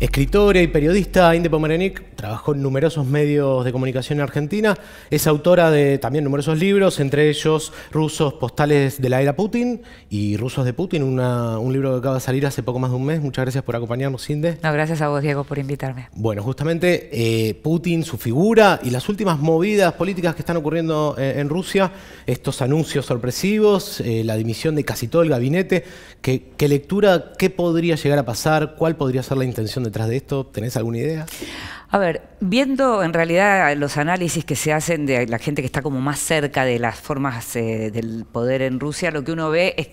Escritora y periodista Inde trabajó en numerosos medios de comunicación en Argentina, es autora de también numerosos libros, entre ellos Rusos Postales de la Era Putin y Rusos de Putin, un libro que acaba de salir hace poco más de un mes. Muchas gracias por acompañarnos, Inde. No, gracias a vos, Diego, por invitarme. Bueno, justamente eh, Putin, su figura y las últimas movidas políticas que están ocurriendo eh, en, Rusia, estos anuncios sorpresivos, eh, la dimisión de casi todo el gabinete, ¿qué, qué lectura, qué podría llegar a pasar, cuál podría ser la intención detrás de esto, ¿tenés alguna idea? A ver, viendo en realidad los análisis que se hacen de la gente que está como más cerca de las formas eh, del poder en Rusia, lo que uno ve es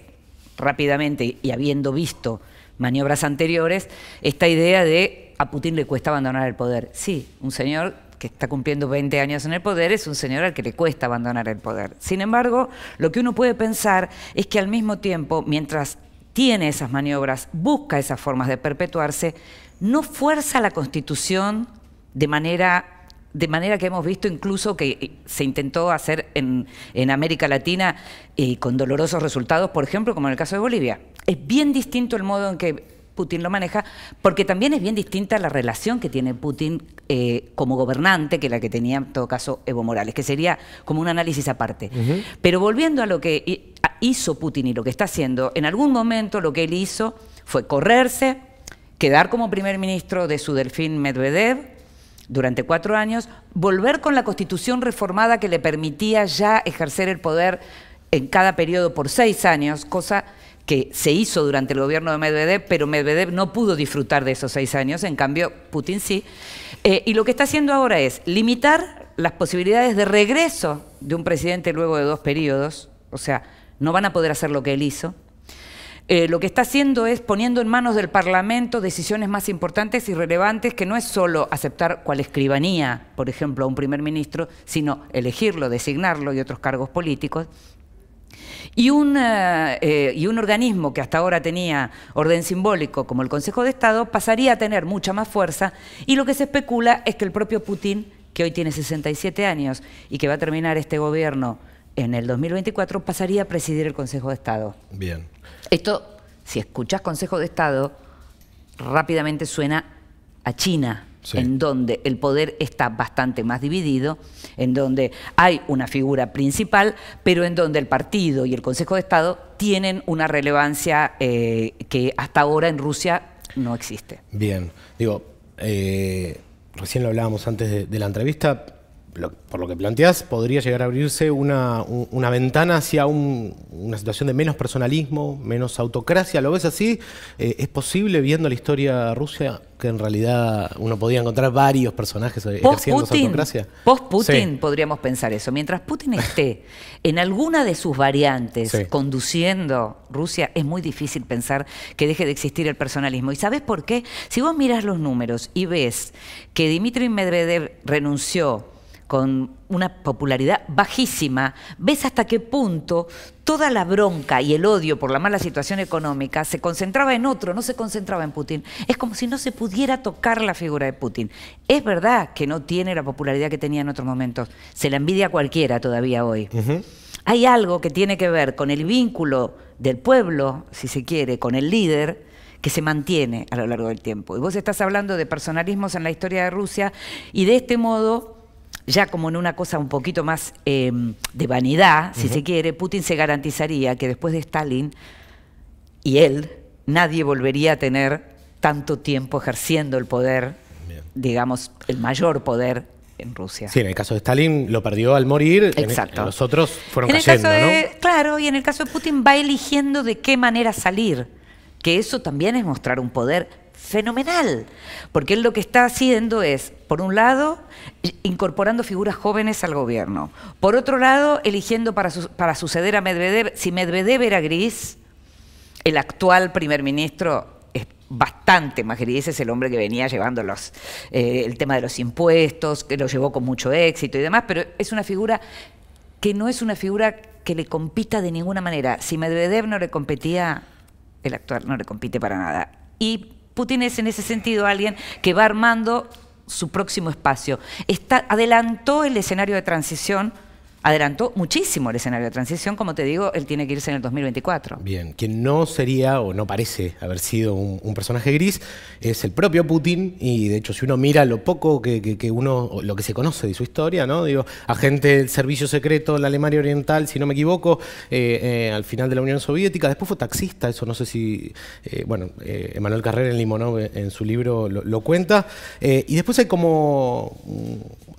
rápidamente, y habiendo visto maniobras anteriores, esta idea de a Putin le cuesta abandonar el poder. Sí, un señor que está cumpliendo 20 años en el poder es un señor al que le cuesta abandonar el poder. Sin embargo, lo que uno puede pensar es que al mismo tiempo, mientras tiene esas maniobras, busca esas formas de perpetuarse, no fuerza la constitución de manera de manera que hemos visto incluso que eh, se intentó hacer en, América Latina y eh, con dolorosos resultados, por ejemplo, como en el caso de Bolivia. Es bien distinto el modo en que Putin lo maneja, porque también es bien distinta la relación que tiene Putin eh, como gobernante que la que tenía en todo caso Evo Morales, que sería como un análisis aparte. Pero volviendo a lo que hizo Putin y lo que está haciendo, en algún momento lo que él hizo fue correrse, quedar como primer ministro de su delfín Medvedev, durante cuatro años, volver con la constitución reformada que le permitía ya ejercer el poder en cada periodo por seis años, cosa que se hizo durante el gobierno de Medvedev, pero Medvedev no pudo disfrutar de esos seis años, en cambio Putin sí. Eh, y lo que está haciendo ahora es limitar las posibilidades de regreso de un presidente luego de dos periodos, o sea, no van a poder hacer lo que él hizo, eh, lo que está haciendo es poniendo en manos del Parlamento decisiones más importantes y relevantes que no es solo aceptar cual escribanía, por ejemplo, a un primer ministro, sino elegirlo, designarlo y otros cargos políticos. Y un, eh, eh, y un organismo que hasta ahora tenía orden simbólico como el Consejo de Estado pasaría a tener mucha más fuerza y lo que se especula es que el propio Putin, que hoy tiene 67 años y que va a terminar este gobierno en el 2024, pasaría a presidir el Consejo de Estado. Bien. Esto, si escuchas Consejo de Estado, rápidamente suena a China. en donde el poder está bastante más dividido, en donde hay una figura principal, pero en donde el partido y el Consejo de Estado tienen una relevancia eh, que hasta ahora en Rusia no existe. Bien, digo, eh, recién lo hablábamos antes de la entrevista, por lo que planteas, podría llegar a abrirse una, una ventana hacia una situación de menos personalismo, menos autocracia. ¿Lo ves así? Eh, ¿Es posible, viendo la historia Rusia, que en realidad uno podía encontrar varios personajes ejerciendo esa autocracia? Post-Putin podríamos pensar eso. Mientras Putin esté en alguna de sus variantes conduciendo Rusia, es muy difícil pensar que deje de existir el personalismo. ¿Y sabes por qué? Si vos mirás los números y ves que Dmitry Medvedev renunció con una popularidad bajísima, ves hasta qué punto toda la bronca y el odio por la mala situación económica se concentraba en otro, no se concentraba en Putin. Es como si no se pudiera tocar la figura de Putin. Es verdad que no tiene la popularidad que tenía en otros momentos, se la envidia a cualquiera todavía hoy. Hay algo que tiene que ver con el vínculo del pueblo, si se quiere, con el líder, que se mantiene a lo largo del tiempo. Y vos estás hablando de personalismos en la historia de Rusia y de este modo ya como en una cosa un poquito más eh, de vanidad, si se quiere, Putin se garantizaría que después de Stalin y él, nadie volvería a tener tanto tiempo ejerciendo el poder, digamos, el mayor poder en Rusia. Sí, en el caso de Stalin lo perdió al morir, Exacto. los otros fueron cayendo, ¿no? Claro, y en el caso de Putin va eligiendo de qué manera salir, que eso también es mostrar un poder fenomenal, porque él lo que está haciendo es, por un lado, incorporando figuras jóvenes al gobierno, por otro lado, eligiendo para, para suceder a Medvedev, si Medvedev era gris, el actual primer ministro es bastante más gris, es el hombre que venía llevando los, eh, el tema de los impuestos, que lo llevó con mucho éxito y demás, pero es una figura que no es una figura que le compita de ninguna manera. Si Medvedev no le competía, el actual no le compite para nada. Y Putin es en ese sentido alguien que va armando su próximo espacio. adelantó el escenario de transición adelantó muchísimo el escenario de transición. Como te digo, él tiene que irse en el 2024. Bien, quien no sería o no parece haber sido un, personaje gris es el propio Putin. Y de hecho, si uno mira lo poco que, uno, lo que se conoce de su historia, ¿no? Digo, agente del servicio secreto la Alemania Oriental, si no me equivoco, eh, eh, al final de la Unión Soviética. Después fue taxista, eso no sé si. Eh, bueno, Emanuel Carrera en Limonov en su libro lo cuenta. y después hay como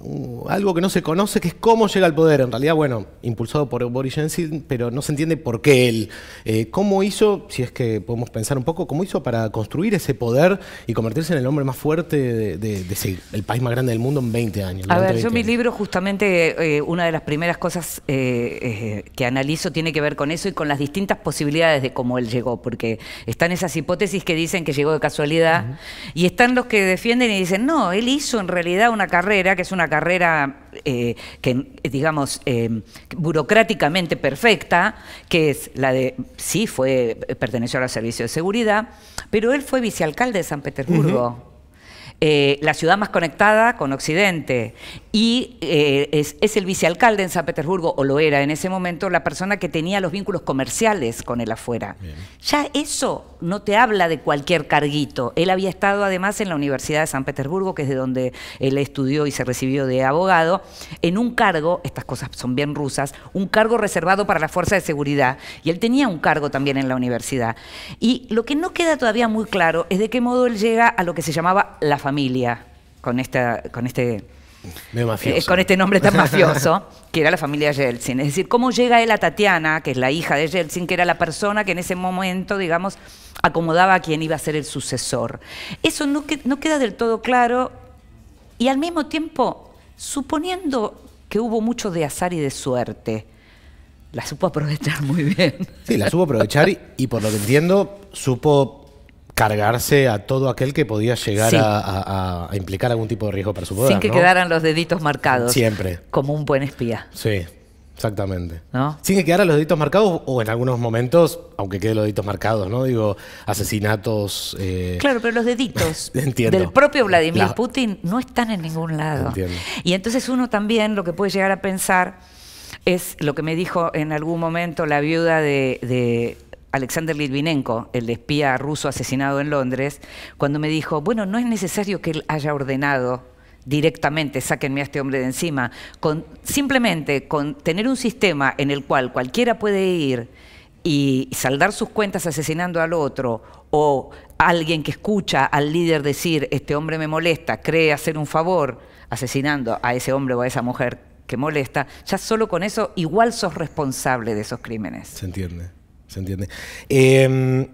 Uh, algo que no se conoce, que es cómo llega al poder. En realidad, bueno, impulsado por Boris Jensen, pero no se entiende por qué él. Eh, ¿Cómo hizo, si es que podemos pensar un poco, cómo hizo para construir ese poder y convertirse en el hombre más fuerte del de, el país más grande del mundo en 20 años? A ver, yo en mi libro justamente eh, una de las primeras cosas eh, que analizo tiene que ver con eso y con las distintas posibilidades de cómo él llegó, porque están esas hipótesis que dicen que llegó de casualidad y están los que defienden y dicen, no, él hizo en realidad una carrera que es una carrera eh, que, digamos, eh, burocráticamente perfecta, que es la de, sí, fue, perteneció al Servicio de Seguridad, pero él fue vicealcalde de San Petersburgo. Eh, la ciudad más conectada con Occidente y eh, es, el vicealcalde en San Petersburgo, o lo era en ese momento, la persona que tenía los vínculos comerciales con el afuera. Ya eso no te habla de cualquier carguito. Él había estado además en la Universidad de San Petersburgo, que es de donde él estudió y se recibió de abogado, en un cargo, estas cosas son bien rusas, un cargo reservado para la Fuerza de Seguridad, y él tenía un cargo también en la universidad. Y lo que no queda todavía muy claro es de qué modo él llega a lo que se llamaba la familia con, esta, con este... Eh, con este nombre tan mafioso, que era la familia Yeltsin. Es decir, cómo llega él a Tatiana, que es la hija de Yeltsin, que era la persona que en ese momento, digamos, acomodaba a quien iba a ser el sucesor. Eso no, queda del todo claro y al mismo tiempo, suponiendo que hubo mucho de azar y de suerte, la supo aprovechar muy bien. Sí, la supo aprovechar y por lo que entiendo, supo cargarse a todo aquel que podía llegar a, implicar algún tipo de riesgo para su poder. Sin que quedaran los deditos marcados. Siempre. Como un buen espía. Sí, exactamente. ¿No? Sin que quedaran los deditos marcados o en algunos momentos, aunque queden los deditos marcados, ¿no? Digo, asesinatos. Eh, claro, pero los deditos del propio Vladimir Putin no están en ningún lado. Y entonces uno también lo que puede llegar a pensar es lo que me dijo en algún momento la viuda de Alexander Litvinenko, el espía ruso asesinado en Londres, cuando me dijo, bueno, no es necesario que él haya ordenado directamente, sáquenme a este hombre de encima, con, simplemente con tener un sistema en el cual cualquiera puede ir y saldar sus cuentas asesinando al otro o alguien que escucha al líder decir, este hombre me molesta, cree hacer un favor, asesinando a ese hombre o a esa mujer que molesta, ya solo con eso igual sos responsable de esos crímenes. Se entiende. ¿Se entiende? Em,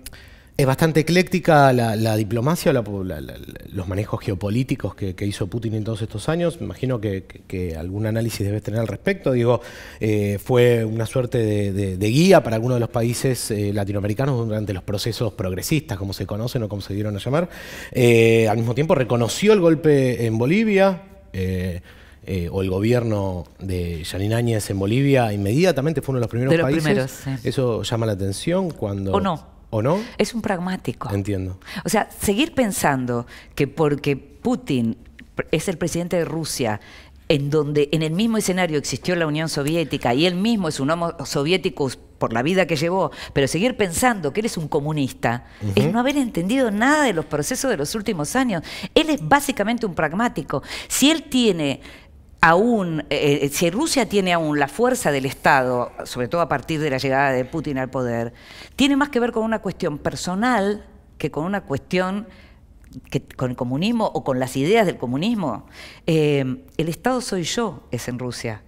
es bastante ecléctica la, diplomacia, los manejos geopolíticos que, hizo Putin en todos estos años. Me imagino que, algún análisis debes tener al respecto. Digo, eh, fue una suerte de, guía para algunos de los países eh, latinoamericanos durante los procesos progresistas, como se conocen o como se dieron a llamar. Eh, al mismo tiempo reconoció el golpe en Bolivia. Eh, o el gobierno de Yanin Áñez en Bolivia, inmediatamente fue uno de los primeros países. Eso llama la atención cuando. O no. ¿O no? Es un pragmático. Entiendo. O sea, seguir pensando que porque Putin es el presidente de Rusia, en donde en el mismo escenario existió la Unión Soviética y él mismo es un homo soviético por la vida que llevó, pero seguir pensando que él es un comunista es no haber entendido nada de los procesos de los últimos años. Él es básicamente un pragmático. Si él tiene aún, eh, eh, si Rusia tiene aún la fuerza del Estado, sobre todo a partir de la llegada de Putin al poder, tiene más que ver con una cuestión personal que con una cuestión con el comunismo o con las ideas del comunismo. Eh, el Estado soy yo, es en Rusia.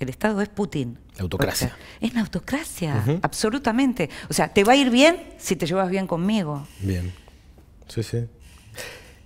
El Estado es Putin. La Autocracia. Es la autocracia, absolutamente. O sea, te va a ir bien si te llevas bien conmigo. Bien. Sí, sí.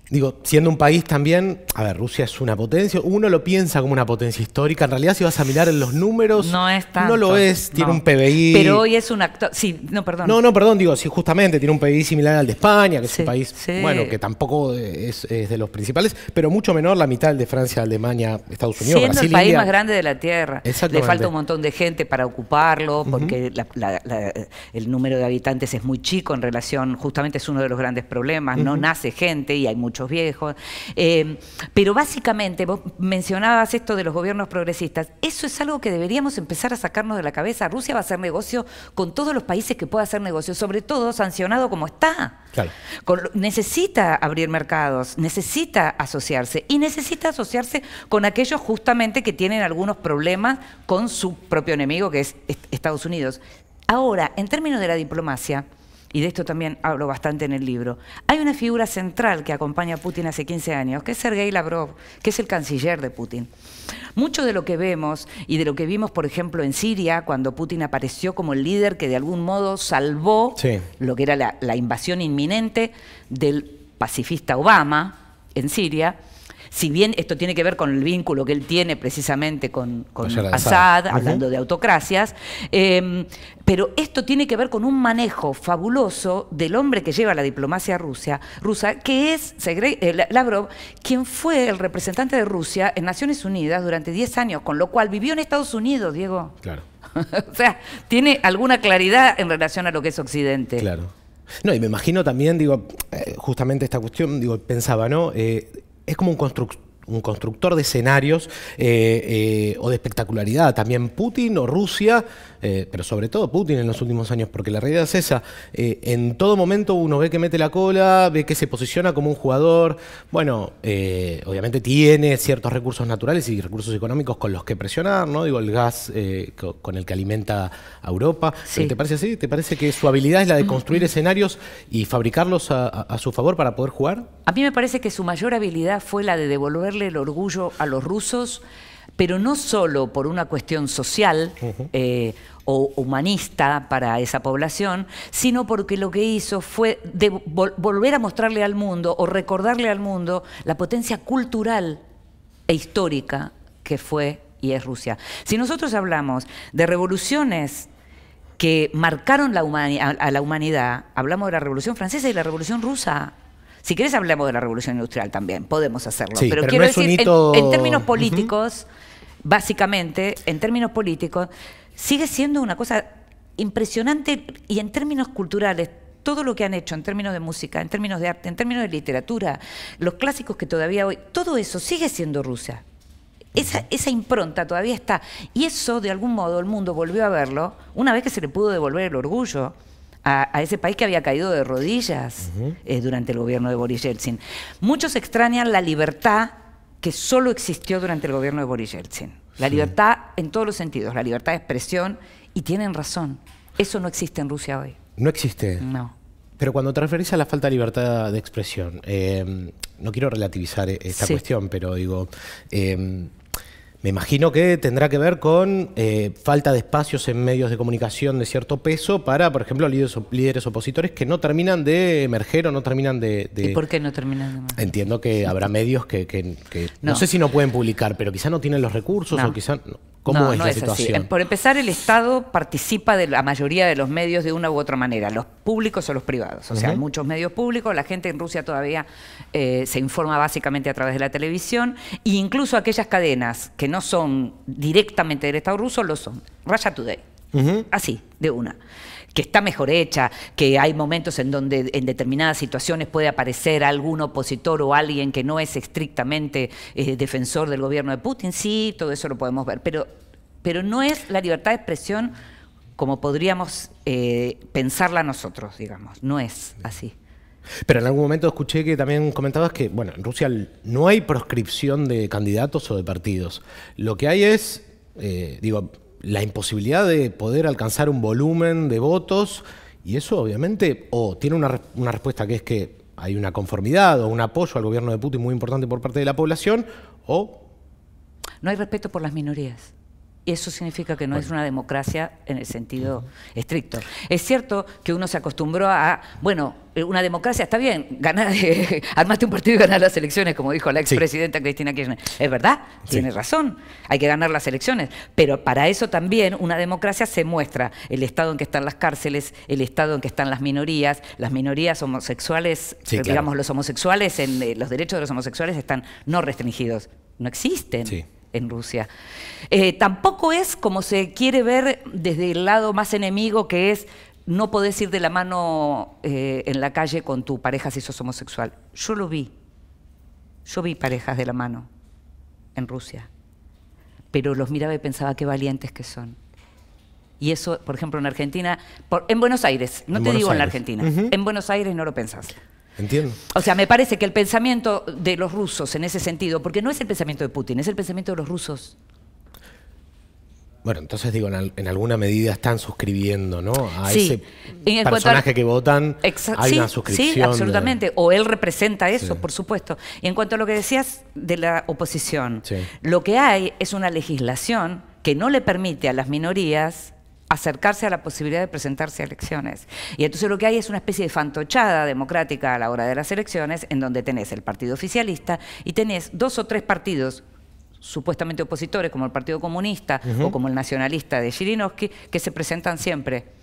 Digo, siendo un país también, a ver, Rusia es una potencia, uno lo piensa como una potencia histórica, en realidad si vas a mirar en los números, no, no lo es, tiene un PBI. Pero hoy es un actor, sí, no, perdón. No, no, perdón, digo, si justamente tiene un PBI similar al de España, que es un país, bueno, que tampoco es, de los principales, pero mucho menor, la mitad de Francia, Alemania, Estados Unidos, Siendo el país más grande de la Tierra, le falta un montón de gente para ocuparlo, porque el número de habitantes es muy chico en relación, justamente es uno de los grandes problemas, no nace gente y hay mucho muchos viejos. Eh, pero básicamente, vos mencionabas esto de los gobiernos progresistas, eso es algo que deberíamos empezar a sacarnos de la cabeza. Rusia va a hacer negocio con todos los países que pueda hacer negocio, sobre todo sancionado como está. Claro. necesita abrir mercados, necesita asociarse y necesita asociarse con aquellos justamente que tienen algunos problemas con su propio enemigo, que es Estados Unidos. Ahora, en términos de la diplomacia, y de esto también hablo bastante en el libro, hay una figura central que acompaña a Putin hace 15 años, que es Sergei Lavrov, que es el canciller de Putin. Mucho de lo que vemos y de lo que vimos, por ejemplo, en Siria, cuando Putin apareció como el líder que de algún modo salvó lo que era la invasión inminente del pacifista Obama en Siria, si bien esto tiene que ver con el vínculo que él tiene precisamente con, con Assad, hablando de autocracias, em, pero esto tiene que ver con un manejo fabuloso del hombre que lleva la diplomacia rusa, rusa que es eh, Lavrov, quien fue el representante de Rusia en Naciones Unidas durante 10 años, con lo cual vivió en Estados Unidos, Diego. Claro. o sea, tiene alguna claridad en relación a lo que es Occidente. Claro. No, y me imagino también, digo, eh, justamente esta cuestión, digo, pensaba, ¿no? Eh, es como un constructor un constructor de escenarios eh, eh, o de espectacularidad. También Putin o Rusia eh, pero sobre todo Putin en los últimos años, porque la realidad es esa. Eh, en todo momento uno ve que mete la cola, ve que se posiciona como un jugador. Bueno, eh, obviamente tiene ciertos recursos naturales y recursos económicos con los que presionar, ¿no? Digo, el gas con el que alimenta a Europa. ¿Te parece así? ¿Te parece que su habilidad es la de construir mm. escenarios y fabricarlos a su favor para poder jugar? A mí me parece que su mayor habilidad fue la de devolverle el orgullo a los rusos pero no solo por una cuestión social eh, o humanista para esa población, sino porque lo que hizo fue de volver a mostrarle al mundo o recordarle al mundo la potencia cultural e histórica que fue y es Rusia. Si nosotros hablamos de revoluciones que marcaron la a la humanidad, hablamos de la Revolución Francesa y la Revolución Rusa. Si querés hablamos de la revolución industrial también, podemos hacerlo. pero, quiero decir, en, términos políticos, básicamente, en términos políticos, sigue siendo una cosa impresionante y en términos culturales todo lo que han hecho en términos de música, en términos de arte, en términos de literatura, los clásicos que todavía hoy, todo eso sigue siendo Rusia. Esa, impronta todavía está. Y eso, de algún modo, el mundo volvió a verlo una vez que se le pudo devolver el orgullo a, ese país que había caído de rodillas eh, durante el gobierno de Boris Yeltsin. Muchos extrañan la libertad que solo existió durante el gobierno de Boris Yeltsin. La libertad en todos los sentidos, la libertad de expresión, y tienen razón. Eso no existe en Rusia hoy. No existe. No. Pero cuando te referís a la falta de libertad de expresión, eh, no quiero relativizar e-, esta cuestión, pero digo, eh, me imagino que tendrá que ver con eh, falta de espacios en medios de comunicación de cierto peso para, por ejemplo, líderes, opositores que no terminan de emerger o no terminan de... ¿Y por qué no terminan de emerger? Entiendo que habrá medios que, no. sé si no pueden publicar, pero quizá no tienen los recursos o quizá... No no, Así. Por empezar, el Estado participa de la mayoría de los medios de una u otra manera, los públicos o los privados. O sea, hay muchos medios públicos, la gente en Rusia todavía eh, se informa básicamente a través de la televisión, e incluso aquellas cadenas que no son directamente del Estado ruso lo son. Raya Today. Así, de una que está mejor hecha, que hay momentos en donde en determinadas situaciones puede aparecer algún opositor o alguien que no es estrictamente eh, defensor del gobierno de Putin, sí, todo eso lo podemos ver, pero, pero no es la libertad de expresión como podríamos eh, pensarla nosotros, digamos, no es así. Pero en algún momento escuché que también comentabas que, bueno, en Rusia no hay proscripción de candidatos o de partidos. Lo que hay es, eh, digo, la imposibilidad de poder alcanzar un volumen de votos y eso obviamente o tiene una, una respuesta que es que hay una conformidad o un apoyo al gobierno de Putin muy importante por parte de la población o... No hay respeto por las minorías y eso significa que no es una democracia en el sentido estricto. Es cierto que uno se acostumbró a, bueno, eh, una democracia está bien, ganar, armaste un partido y ganar las elecciones, como dijo la expresidenta Cristina Kirchner. Es verdad, tiene razón, hay que ganar las elecciones, pero para eso también una democracia se muestra el estado en que están las cárceles, el estado en que están las minorías, las minorías homosexuales, digamos los homosexuales, en, eh, los derechos de los homosexuales están no restringidos, no existen en Rusia. Eh, tampoco es como se quiere ver desde el lado más enemigo, que es no podés ir de la mano eh, en la calle con tu pareja si sos homosexual. Yo lo vi. Yo vi parejas de la mano en Rusia. Pero los miraba y pensaba qué valientes que son. Y eso, por ejemplo, en Argentina, en Buenos Aires, no te digo en la Argentina, en Buenos Aires no lo pensás. Entiendo. O sea, me parece que el pensamiento de los rusos en ese sentido, porque no es el pensamiento de Putin, es el pensamiento de los rusos. Bueno, entonces digo, en, alguna medida están suscribiendo, ¿no? A ese personaje que votan hay una suscripción. Sí, absolutamente. O él representa eso, por supuesto. Y en cuanto a lo que decías de la oposición, lo que hay es una legislación que no le permite a las minorías acercarse a la posibilidad de presentarse a elecciones. Y entonces lo que hay es una especie de fantochada democrática a la hora de las elecciones, en donde tenés el partido oficialista y tenés dos o tres partidos supuestamente opositores, como el Partido Comunista o como el Nacionalista de chirinovski que se presentan siempre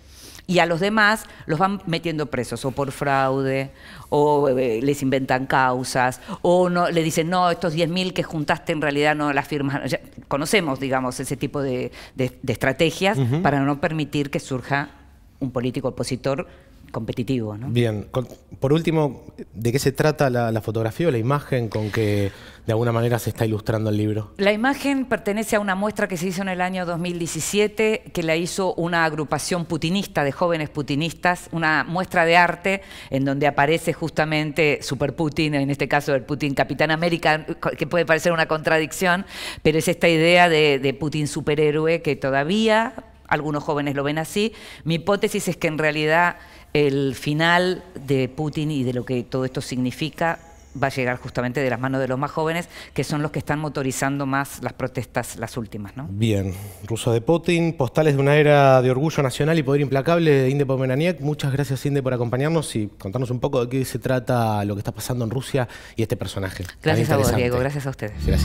y a los demás los van metiendo presos, o por fraude, o eh, les inventan causas, o no, le dicen, no, estos 10.000 que juntaste en realidad no las firmas. conocemos, digamos, ese tipo de, estrategias para no permitir que surja un político opositor competitivo. Bien, por último, ¿de qué se trata la, fotografía o la imagen con que de alguna manera se está ilustrando el libro? La imagen pertenece a una muestra que se hizo en el año 2017, que la hizo una agrupación putinista de jóvenes putinistas, una muestra de arte en donde aparece justamente Super Putin, en este caso el Putin Capitán América, que puede parecer una contradicción, pero es esta idea de, de Putin superhéroe que todavía algunos jóvenes lo ven así. Mi hipótesis es que en realidad el final de Putin y de lo que todo esto significa va a llegar justamente de las manos de los más jóvenes, que son los que están motorizando más las protestas, las últimas, ¿no? Bien. Ruso de Putin, postales de una era de orgullo nacional y poder implacable de Inde Pomeraniec. Muchas gracias, Inde, por acompañarnos y contarnos un poco de qué se trata lo que está pasando en Rusia y este personaje. Gracias a vos, Diego. Gracias a ustedes. Gracias.